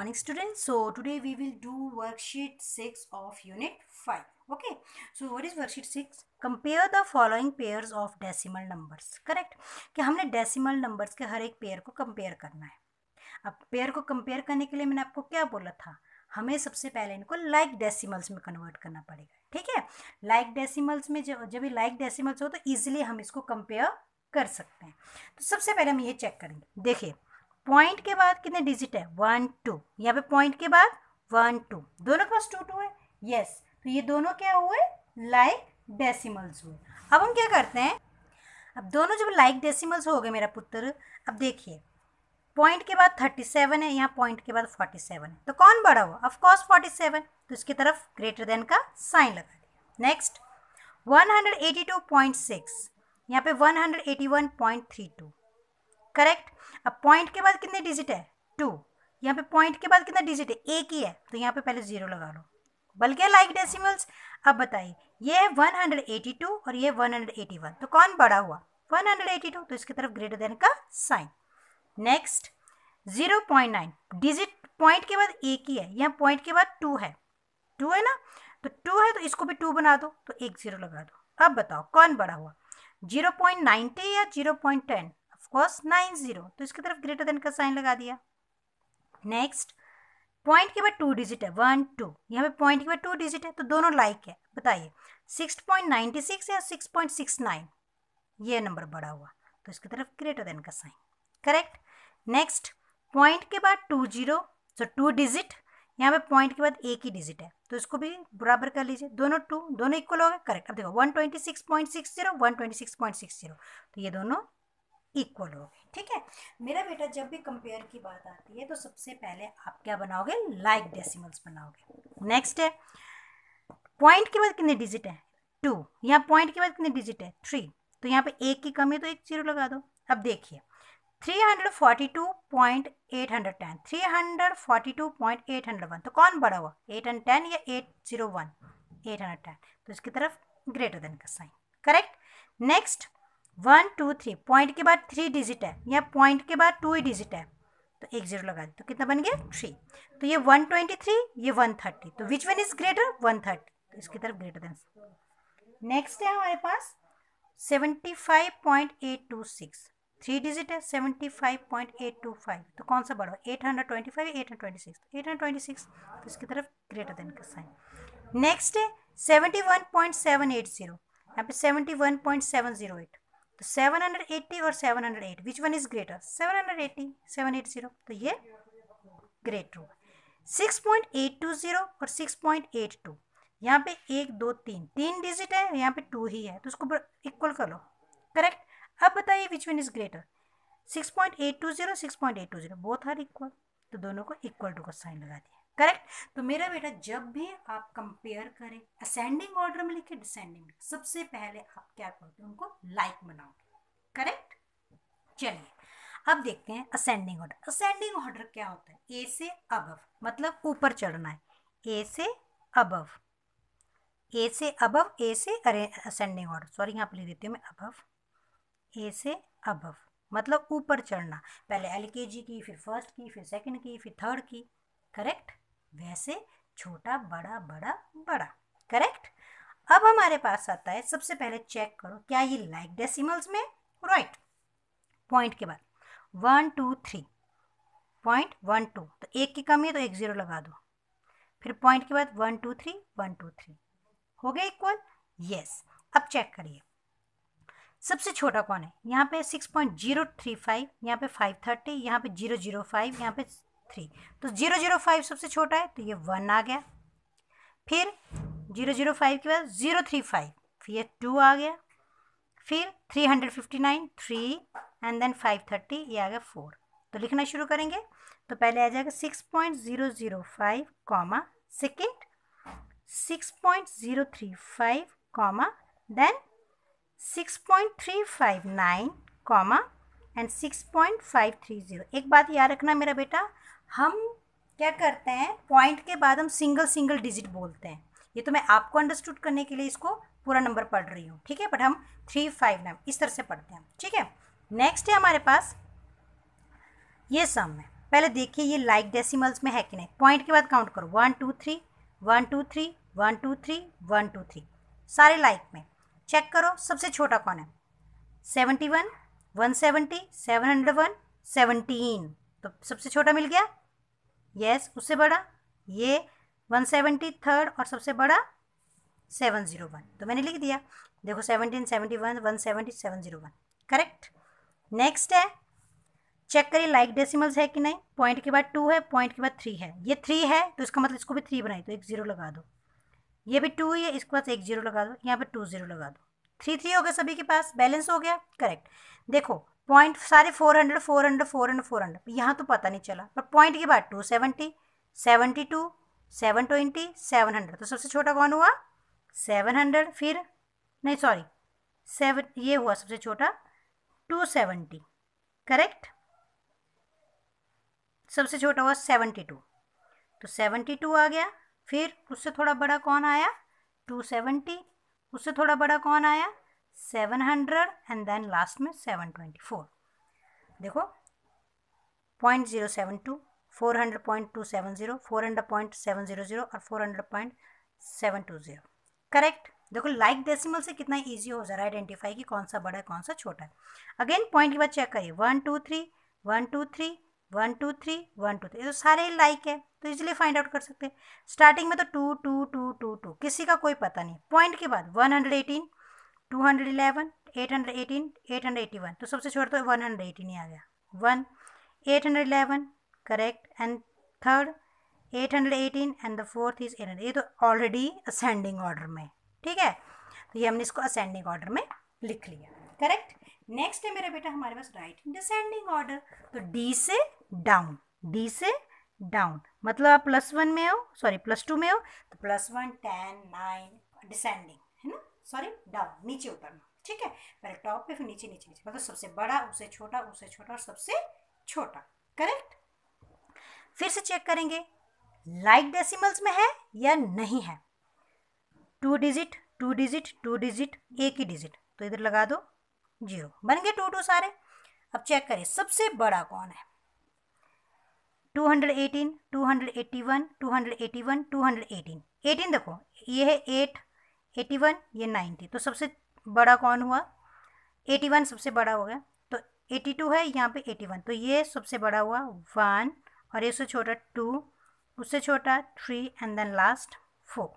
morning students so today we will do worksheet 6 of unit 5 okay so what is worksheet 6 compare the following pairs of decimal numbers correct ki humne decimal numbers ke har ek pair ko compare karna hai ab pair ko compare karne ke liye maine aapko kya bola tha हमें सबसे पहले इनको like like decimals में convert करना पड़ेगा ठीक है like like decimals में जब जब ये like डेसिमल्स हो तो ईजिली हम इसको कंपेयर कर सकते हैं तो सबसे पहले हम ये चेक करेंगे देखिए पॉइंट के बाद कितने डिजिट है वन टू यहाँ पे पॉइंट के बाद वन टू दोनों के पास टू टू है यस तो ये दोनों क्या हुए लाइक like डेसिमल्स हुए अब हम क्या करते हैं अब दोनों जब लाइक like डेसिमल्स हो गए मेरा पुत्र अब देखिए पॉइंट के बाद थर्टी सेवन है यहाँ पॉइंट के बाद फोर्टी सेवन है तो कौन बड़ा हुआ ऑफकोर्स फोर्टी सेवन तो इसकी तरफ ग्रेटर देन का साइन लगा दिया next one hundred eighty two point six यहाँ पे one hundred eighty one point three two correct अब पॉइंट के बाद कितने डिजिट है टू यहाँ पे पॉइंट के बाद कितना डिजिट है एक ही है तो यहाँ पे पहले जीरो लगा लो बल्कि लाइक डेसिमल्स अब बताइए ये है टू और ये वन तो कौन बड़ा हुआ टू तो इसकी तरफ ग्रेटर देन का sign next nine digit point के बाद एक ही है यहाँ पॉइंट के बाद टू है टू है ना तो टू है तो इसको भी टू बना दो तो एक जीरो लगा दो अब बताओ कौन बड़ा हुआ जीरो पॉइंट नाइनटी या टेन वॉस नाइन जीरो तो इसकी तरफ ग्रेटर देन का साइन लगा दिया नेक्स्ट पॉइंट के बाद टू डिजिट है वन टू यहाँ पे पॉइंट के बाद टू डिजिट है तो दोनों लाइक है बताइए सिक्स पॉइंट नाइन्टी सिक्स या सिक्स पॉइंट सिक्स नाइन ये नंबर बड़ा हुआ तो इसकी तरफ ग्रेटर देन का साइन करेक्ट नेक्स्ट पॉइंट के बाद two zero so two digit यहाँ पे पॉइंट के बाद एक ही डिजिट है तो इसको भी बराबर कर लीजिए दोनों टू दोनों इक्वल हो गए करेक्ट अब देखो one twenty six point six zero one twenty six point six zero तो ये दोनों इक्वल हो गए ठीक है मेरा बेटा जब भी कंपेयर की बात आती है तो सबसे पहले आप क्या बनाओगे लाइक like डेसिमल्स बनाओगे नेक्स्ट है पॉइंट के बाद कितने डिजिट है टू यहाँ पॉइंट के बाद कितने डिजिट है थ्री तो यहाँ पे एक की कमी तो एक जीरो लगा दो अब देखिए three hundred forty two point eight hundred ten three hundred forty two point eight hundred one तो कौन बड़ा हुआ एट हंड्रेड टेन या eight zero one eight hundred ten तो इसकी तरफ ग्रेटर देन का sign correct next one two three point के बाद थ्री डिजिट है या पॉइंट के बाद टू ही डिजिट है तो एक जीरो लगा तो कितना बन गया थ्री तो ये वन ट्वेंटी थ्री ये वन थर्टी तो which one is greater one thirty तो इसकी तरफ ग्रेटर देन नेक्स्ट है हमारे पास seventy five point eight two six three digit है seventy five point eight two five तो कौन सा बड़ा eight hundred twenty five eight hundred twenty six eight hundred twenty six तो इसकी तरफ ग्रेटर देन का साइन नेक्स्ट है seventy one point seven eight zero यहाँ पे seventy one point seven zero eight तो 780 और 708 विच वन इज ग्रेटर 780 780 तो ये great two six point eight two zero और सिक्स पॉइंट एट टू यहाँ पे एक दो तीन तीन डिजिट है यहाँ पे टू ही है तो उसको इक्वल कर लो करेक्ट अब बताइए which one is greater six point eight two zero six point eight two zero both are equal तो दोनों को इक्वल टू का साइन लगा दिया करेक्ट तो मेरा बेटा जब भी आप कंपेयर करें असेंडिंग ऑर्डर में लिखे डिसेंडिंग में सबसे पहले आप क्या करते हैं उनको लाइक बनाओगे करेक्ट चलिए अब देखते हैं असेंडिंग ऑर्डर असेंडिंग ऑर्डर क्या होता है ए से अबव मतलब ऊपर चढ़ना है ए से अबव ए से अबव ए से अरे असेंडिंग ऑर्डर सॉरी यहाँ पर लिख देती हूँ मैं अबव ए से अबव मतलब ऊपर चढ़ना पहले एल की फिर फर्स्ट की फिर सेकंड की फिर थर्ड की करेक्ट वैसे छोटा बड़ा बड़ा बड़ा करेक्ट अब हमारे पास आता है सबसे पहले चेक करो क्या ये लाइक डेसिमल्स में राइट right. पॉइंट के बाद one two three point one two तो एक की कमी है तो एक ज़ीरो लगा दो फिर पॉइंट के बाद one two three one two three हो गया इक्वल यस अब चेक करिए सबसे छोटा कौन है यहाँ पे six point zero three five यहाँ पे फाइव थर्टी यहाँ पे जीरो जीरो फाइव यहाँ पे थ्री तो जीरो जीरो फाइव सबसे छोटा है तो ये वन आ गया फिर जीरो जीरो फाइव के बाद ज़ीरो थ्री फाइव फिर ये टू आ गया फिर three hundred fifty nine three and then five thirty ये आ गया फोर तो लिखना शुरू करेंगे तो पहले आ जाएगा six point zero zero five comma second six point zero three five comma then six point three five nine comma and six point five three zero एक बात याद रखना मेरा बेटा हम क्या करते हैं पॉइंट के बाद हम सिंगल सिंगल डिजिट बोलते हैं ये तो मैं आपको अंडरस्टूड करने के लिए इसको पूरा नंबर पढ़ रही हूँ ठीक है बट हम थ्री फाइव नाइन इस तरह से पढ़ते हैं ठीक है नेक्स्ट है हमारे पास ये सम है पहले देखिए ये लाइक डेसिमल्स में है कि नहीं पॉइंट के बाद काउंट करो one two three one two three one two three one two three सारे लाइक में चेक करो सबसे छोटा कौन है seventy one one seventy seven hundred one seventeen तो सबसे छोटा मिल गया यस उससे बड़ा ये वन सेवेंटी थर्ड और सबसे बड़ा सेवन ज़ीरो वन तो मैंने लिख दिया देखो seventeen seventy one one seventy seven zero one correct next है चेक करिए लाइक डेसिमल्स है कि नहीं पॉइंट के बाद टू है पॉइंट के बाद थ्री है ये थ्री है तो इसका मतलब इसको भी थ्री बनाई तो एक ज़ीरो लगा दो ये भी टू है इसके पास एक ज़ीरो लगा दो यहाँ पर टू ज़ीरो लगा दो थ्री थ्री हो गया सभी के पास बैलेंस हो गया करेक्ट देखो पॉइंट सारे four hundred four hundred four hundred four hundred यहाँ तो पता नहीं चला पर पॉइंट के बाद two seventy seventy two seven twenty seven hundred तो सबसे छोटा कौन हुआ सेवन हंड्रेड फिर नहीं सॉरी सेवन ये हुआ सबसे छोटा टू सेवेंटी करेक्ट सबसे छोटा हुआ सेवेंटी टू तो सेवेंटी टू आ गया फिर उससे थोड़ा बड़ा कौन आया टू सेवेंटी उससे थोड़ा बड़ा कौन आया seven hundred and then last में सेवन ट्वेंटी फोर देखो point zero seven two four hundred point two seven zero four hundred point seven zero zero और four hundred point seven two zero correct देखो like decimal से कितना easy हो जा रहा है आइडेंटिफाई कि कौन सा बड़ा है कौन सा छोटा है अगेन पॉइंट के बाद चेक करिए one two three one two three one two three one two three तो सारे लाइक है तो इजीली फाइंड आउट कर सकते हैं स्टार्टिंग में तो two two two two two किसी का कोई पता नहीं पॉइंट के बाद one hundred eighteen two hundred eleven eight hundred eighteen eight hundred eighty one तो सबसे छोटा तो वन हंड्रेड एटीन ही आ गया one eight hundred eleven correct and third eight hundred eighteen and the fourth is eight ये तो already ascending order में ठीक है तो ये हमने इसको असेंडिंग ऑर्डर में लिख लिया करेक्ट नेक्स्ट है मेरा बेटा हमारे पास राइट डिसेंडिंग ऑर्डर तो डी से डाउन डी से डाउन मतलब आप प्लस वन में हो सॉरी प्लस टू में हो तो plus one ten nine descending sorry down नीचे उतरना ठीक है पहले टॉप पे फिर नीचे नीचे नीचे मतलब सबसे बड़ा उससे छोटा उससे छोटा और सबसे छोटा करेक्ट फिर से चेक करेंगे लाइक like डेसिमल्स में है या नहीं है two digit two digit two digit एक ही डिजिट तो इधर लगा दो जीरो बन गए टू टू सारे अब चेक करें सबसे बड़ा कौन है 218, 281, 281, 218. 18 देखो ये है एट एटी वन ये नाइन्टी तो सबसे बड़ा कौन हुआ एटी वन सबसे बड़ा हो गया तो एटी टू है यहाँ पे एटी वन तो ये सबसे बड़ा हुआ वन और ये उससे छोटा टू उससे छोटा three and then last four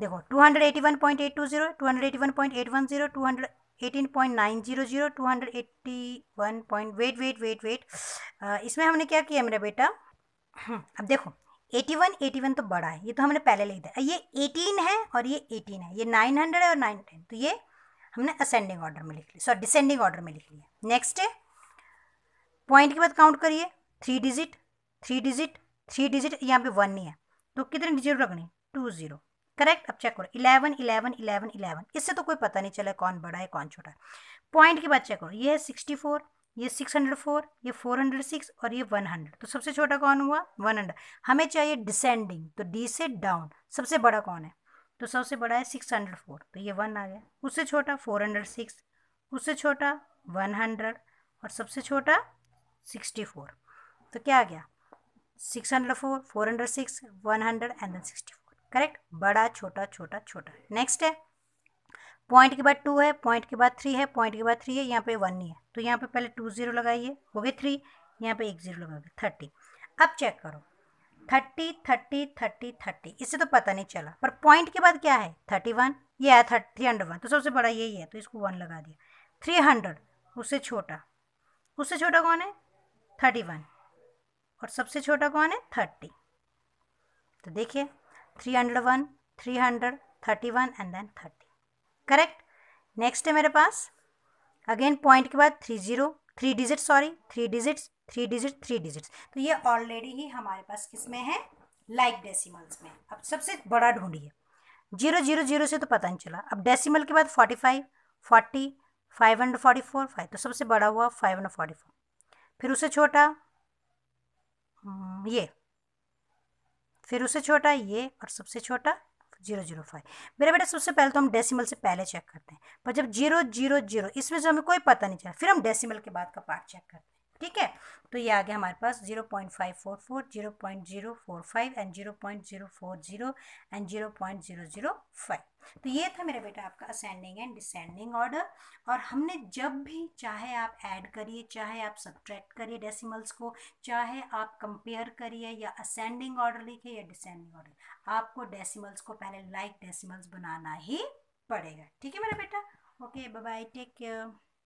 देखो two hundred eighty one point eight two zero two hundred eighty one point eight one zero two hundred eighteen point nine zero zero two hundred eighty one point wait wait wait wait इसमें हमने क्या किया मेरा बेटा अब देखो eighty one eighty one तो बड़ा है ये तो हमने पहले लिख दिया ये एटीन है और ये एटीन है ये नाइन हंड्रेड है और नाइन टेन तो ये हमने असेंडिंग ऑर्डर में लिख लिया सॉरी डिसेंडिंग ऑर्डर में लिख लिया नेक्स्ट है पॉइंट के बाद काउंट करिए three digit three digit three digit यहाँ पे वन नहीं है तो कितने डिजिट रखनी टू जीरो करेक्ट अब चेक करो इलेवन इलेवन इलेवन इलेवन इससे तो कोई पता नहीं चला कौन बड़ा है कौन छोटा है पॉइंट की बात चेक करो ये है सिक्सटी फोर ये सिक्स हंड्रेड फोर ये फोर हंड्रेड सिक्स और ये वन हंड्रेड तो सबसे छोटा कौन हुआ वन हंड्रेड हमें चाहिए डिसेंडिंग तो डी से डाउन सबसे बड़ा कौन है तो सबसे बड़ा है सिक्स हंड्रेड फोर तो ये वन आ गया उससे छोटा फोर हंड्रेड सिक्स उससे छोटा वन हंड्रेड और सबसे छोटा सिक्सटी फोर तो क्या आ गया six hundred four four hundred six one hundred and then sixty four correct बड़ा छोटा छोटा छोटा नेक्स्ट है पॉइंट के बाद टू है पॉइंट के बाद थ्री है पॉइंट के बाद थ्री है यहाँ पे वन नहीं है तो यहाँ पे पहले टू ज़ीरो लगाइए हो गए थ्री यहाँ पे एक ज़ीरो लगाओगे थर्टी अब चेक करो थर्टी थर्टी थर्टी थर्टी इससे तो पता नहीं चला पर पॉइंट के बाद क्या है थर्टी वन ये है थ्री हंड्रेड वन तो सबसे बड़ा यही है तो इसको वन लगा दिया थ्री हंड्रेड उससे छोटा उससे छोटा कौन है थर्टी वन और सबसे छोटा कौन है थर्टी तो देखिए three hundred one three hundred thirty one and then thirty correct next है मेरे पास अगेन पॉइंट के बाद three zero three digit sorry three digits three digit three digits तो ये ऑलरेडी ही हमारे पास किस में है लाइक like डेसिमल्स में अब सबसे बड़ा ढूंढिए जीरो जीरो जीरो से तो पता नहीं चला अब डेसिमल के बाद forty five forty five hundred forty four five तो सबसे बड़ा हुआ फाइव हंड्रेड फोर्टी फोर फिर उसे छोटा हम्म, ये फिर उसे छोटा ये और सबसे छोटा जीरो जीरो फाइव मेरे बेटा सबसे पहले तो हम डेसिमल से पहले चेक करते हैं पर जब जीरो जीरो जीरो इसमें से हमें कोई पता नहीं चला फिर हम डेसिमल के बाद का पार्ट चेक करते हैं ठीक है तो ये आ गया हमारे पास zero point five four four zero point zero four five and zero point zero four zero and zero point zero zero five तो ये था मेरा बेटा आपका असेंडिंग एंड डिसेंडिंग ऑर्डर और हमने जब भी चाहे आप ऐड करिए चाहे आप सब्ट्रैक्ट करिए डेसिमल्स को चाहे आप कंपेयर करिए या असेंडिंग ऑर्डर लिखिए या डिसेंडिंग ऑर्डर आपको डेसिमल्स को पहले लाइक like बनाना ही पड़ेगा ठीक है मेरा बेटा ओके बाय टेक केयर